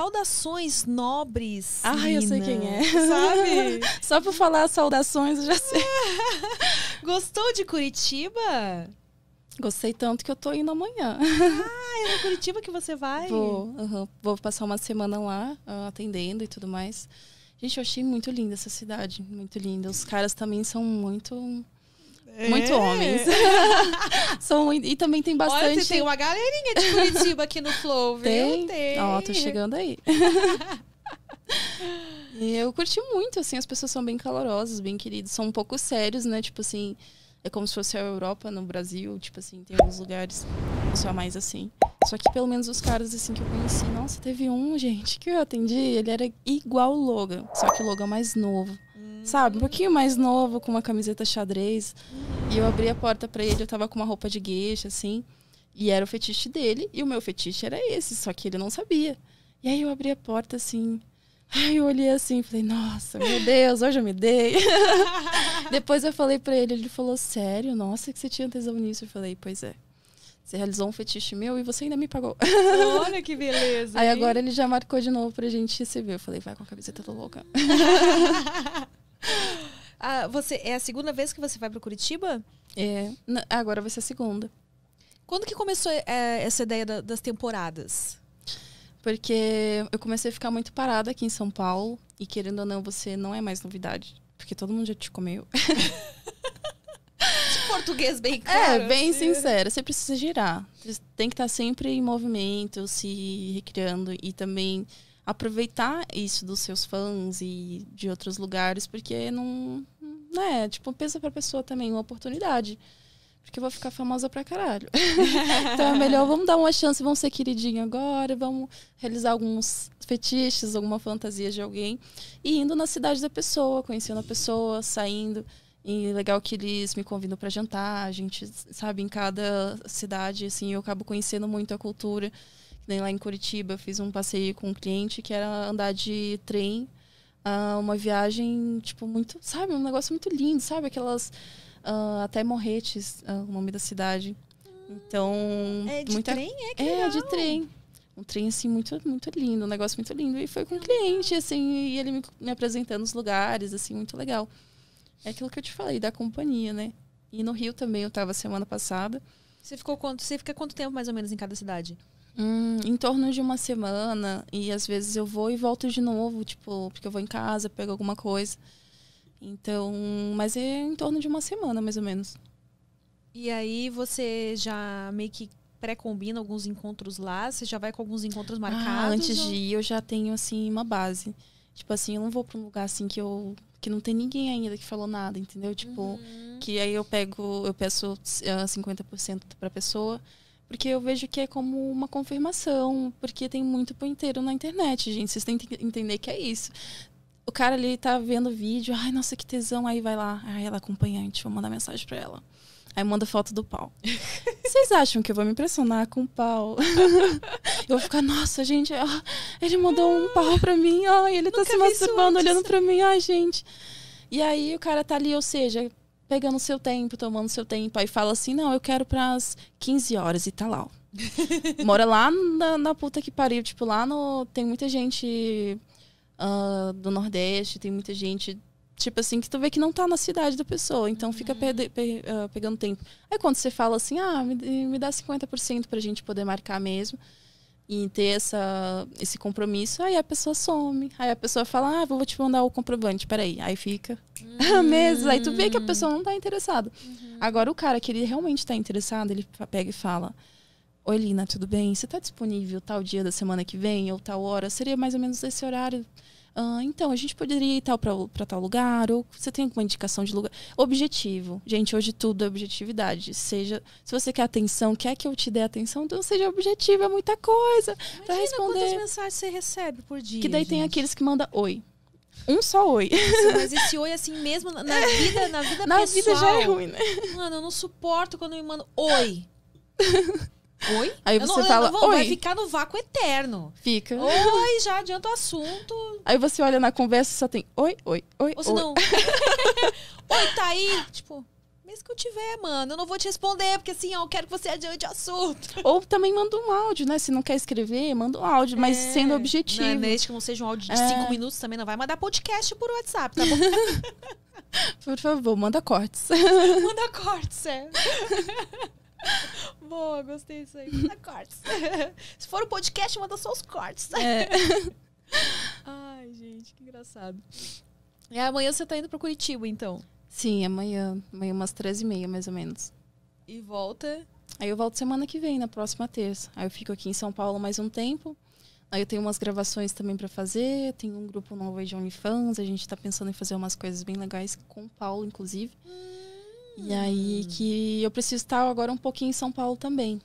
Saudações nobres. Ah, Nina. eu sei quem é. Sabe? Só por falar saudações, eu já sei. Gostou de Curitiba? Gostei tanto que eu tô indo amanhã. Ah, é na Curitiba que você vai? Vou, uhum, vou passar uma semana lá, uh, atendendo e tudo mais. Gente, eu achei muito linda essa cidade, muito linda. Os caras também são muito é. Muito homens. São, e também tem bastante. Olha, tem uma galerinha de Curitiba aqui no Flow, viu? Tem. Ó, tô chegando aí. e eu curti muito, assim, as pessoas são bem calorosas, bem queridas, são um pouco sérios, né? Tipo assim, é como se fosse a Europa no Brasil, tipo assim, tem alguns lugares só mais assim. Só que pelo menos os caras assim que eu conheci, nossa, teve um, gente, que eu atendi, ele era igual o Logan, só que o Logan é mais novo sabe? Um pouquinho mais novo, com uma camiseta xadrez. E eu abri a porta para ele, eu tava com uma roupa de gueixa, assim. E era o fetiche dele, e o meu fetiche era esse, só que ele não sabia. E aí eu abri a porta, assim. Aí eu olhei assim, falei, nossa, meu Deus, hoje eu me dei. Depois eu falei para ele, ele falou, sério? Nossa, que você tinha tesão nisso? Eu falei, pois é. Você realizou um fetiche meu e você ainda me pagou. Olha que beleza. Aí agora ele já marcou de novo pra gente se ver. Eu falei, vai com a camiseta, tô louca. ah, você, é a segunda vez que você vai para Curitiba? É, agora vai ser a segunda. Quando que começou é, essa ideia da, das temporadas? Porque eu comecei a ficar muito parada aqui em São Paulo. E querendo ou não, você não é mais novidade. Porque todo mundo já te comeu. português bem é, claro. É, bem assim. Né? sincero. Você precisa girar. Você tem que estar sempre em movimento, se recriando. E também aproveitar isso dos seus fãs e de outros lugares, porque não. Né, tipo, pensa pra pessoa também, uma oportunidade. Porque eu vou ficar famosa pra caralho. então é melhor, vamos dar uma chance, vamos ser queridinho agora, vamos realizar alguns fetiches, alguma fantasia de alguém. E indo na cidade da pessoa, conhecendo a pessoa, saindo. E legal que eles me convidam para jantar, a gente sabe em cada cidade, assim, eu acabo conhecendo muito a cultura nem né, lá em Curitiba, fiz um passeio com um cliente que era andar de trem, uh, uma viagem, tipo, muito, sabe, um negócio muito lindo, sabe? Aquelas uh, até morretes, uh, o nome da cidade. Então. É de muita... trem? É, que é de trem. Um trem, assim, muito, muito lindo, um negócio muito lindo. E foi com um cliente, assim, e ele me, me apresentando os lugares, assim, muito legal. É aquilo que eu te falei, da companhia, né? E no Rio também eu estava semana passada. Você ficou quanto? Você fica quanto tempo mais ou menos em cada cidade? Hum, em torno de uma semana. E às vezes eu vou e volto de novo, tipo, porque eu vou em casa, pego alguma coisa. Então, mas é em torno de uma semana, mais ou menos. E aí você já meio que pré-combina alguns encontros lá? Você já vai com alguns encontros ah, marcados? Ah, antes ou... de ir, eu já tenho, assim, uma base. Tipo assim, eu não vou pra um lugar, assim, que eu... Que não tem ninguém ainda que falou nada, entendeu? Tipo, uhum. que aí eu pego... Eu peço uh, ah, 50% pra pessoa porque eu vejo que é como uma confirmação, porque tem muito ponteiro na internet, gente. Vocês têm que entender que é isso. O cara ali tá vendo o vídeo, ai, nossa, que tesão. Aí vai lá, ai, ela é acompanhante, vou mandar mensagem pra ela. Aí manda foto do pau. Vocês acham que eu vou me impressionar com o pau? eu vou ficar, nossa, gente, ó, ele mandou um ah, pau pra mim, ó, ele tá Nunca tá se masturbando, olhando pra mim, ai, gente. E aí o cara tá ali, ou seja, pegando seu tempo, tomando seu tempo. Aí fala assim: não, eu quero pras 15 horas e tá lá. Mora lá na, na, puta que pariu. Tipo, lá no. Tem muita gente uh, do Nordeste, tem muita gente. Tipo assim, que tu vê que não tá na cidade da pessoa, então uhum. fica perde, uh, pegando tempo. Aí quando você fala assim, ah, me, me dá 50% pra gente poder marcar mesmo e ter essa, esse compromisso, aí a pessoa some. Aí a pessoa fala, ah, vou te mandar o comprovante, peraí. Aí fica uhum. meses. Aí tu vê que a hum. pessoa não tá interessada. Uhum. Agora, o cara que ele realmente tá interessado, ele pega e fala, oi Lina, tudo bem? Você tá disponível tal dia da semana que vem ou tal hora? Seria mais ou menos esse horário. Ah, então, a gente poderia ir tal para tal lugar, ou você tem alguma indicação de lugar? Objetivo. Gente, hoje tudo é objetividade. Seja, se você quer atenção, quer que eu te dê atenção, então seja objetivo, é muita coisa para responder. quantas mensagens você recebe por dia? Que daí gente. tem aqueles que mandam oi. Um só oi. mas esse oi, assim, mesmo na vida, na vida na pessoal... Na vida já é ruim, né? Mano, eu não suporto quando me mandam oi. Oi? Aí você eu não, fala, eu vou, Oi. vai ficar no vácuo eterno. Fica. Oi, já adianta o assunto. Aí você olha na conversa e só tem oi, oi, oi, Ou senão, oi. oi, tá aí? Tipo, mesmo que eu tiver, mano, eu não vou te responder, porque assim, ó, eu quero que você adiante o assunto. Ou também manda um áudio, né? Se não quer escrever, manda um áudio, mas é. sendo é objetivo. Não, desde que não seja um áudio de é. cinco minutos também, não vai mandar podcast por WhatsApp, tá bom? por favor, manda cortes. manda cortes, é. Boa, gostei disso aí. Manda cortes. Se for um podcast, manda só os cortes. É. Ai, gente, que engraçado. E amanhã você tá indo para Curitiba, então? Sim, amanhã. Amanhã umas três e meia, mais ou menos. E volta? Aí eu volto semana que vem, na próxima terça. Aí eu fico aqui em São Paulo mais um tempo. Aí eu tenho umas gravações também para fazer, tem um grupo novo aí de OnlyFans, a gente tá pensando em fazer umas coisas bem legais com o Paulo, inclusive. Hum. E aí que eu preciso estar agora um pouquinho em São Paulo também.